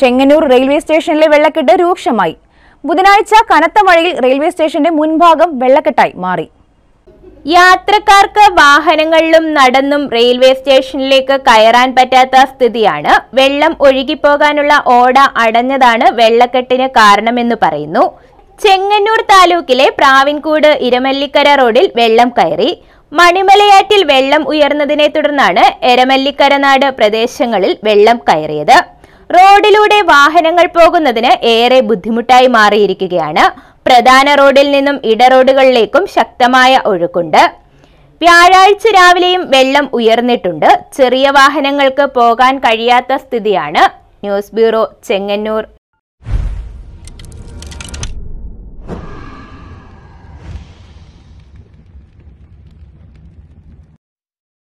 Chengannur railway സ്റ്റേഷനിലെ വെള്ളക്കെട്ട് രൂക്ഷമായി ബുധനാഴ്ച കനത്ത മഴയിൽ റെയിൽവേ സ്റ്റേഷന്റെ മുൻഭാഗം വെള്ളക്കെട്ടായി മാറി യാത്രക്കാർക്ക് വാഹനങ്ങളിലും നടന്നും റെയിൽവേ സ്റ്റേഷനിലേക്ക് കയറാൻ പറ്റാത്ത സ്ഥിതിയാണ് വെള്ളം ഒഴുകിപ്പോകാനുള്ള ഓട അടഞ്ഞതാണ് വെള്ളക്കെട്ടിന് കാരണമെന്ന് പറയുന്നു ചെങ്ങന്നൂർ താലൂക്കിലെ പ്രാവിൻകൂട് ഇരമല്ലിക്കര റോഡിൽ വെള്ളം കയറി മണിമലയാറ്റിൽ വെള്ളം ഉയർന്നതിനെ തുടർന്നാണ് എരമല്ലിക്കരനാട് പ്രദേശങ്ങളിൽ വെള്ളം കയറിയത് റോഡിലൂടെ വാഹനങ്ങൾ പോകുന്നതിന് ഏറെ ബുദ്ധിമുട്ടായി മാറിയിരിക്കുകയാണ് പ്രധാന റോഡിൽ നിന്നും ഇടറോഡുകളിലേക്കും ശക്തമായ ഒഴുക്കുണ്ട് വ്യാഴാഴ്ച രാവിലെയും വെള്ളം ഉയർന്നിട്ടുണ്ട് ചെറിയ വാഹനങ്ങൾക്ക് പോകാൻ കഴിയാത്ത സ്ഥിതിയാണ് ന്യൂസ് ബ്യൂറോ ചെങ്ങന്നൂർ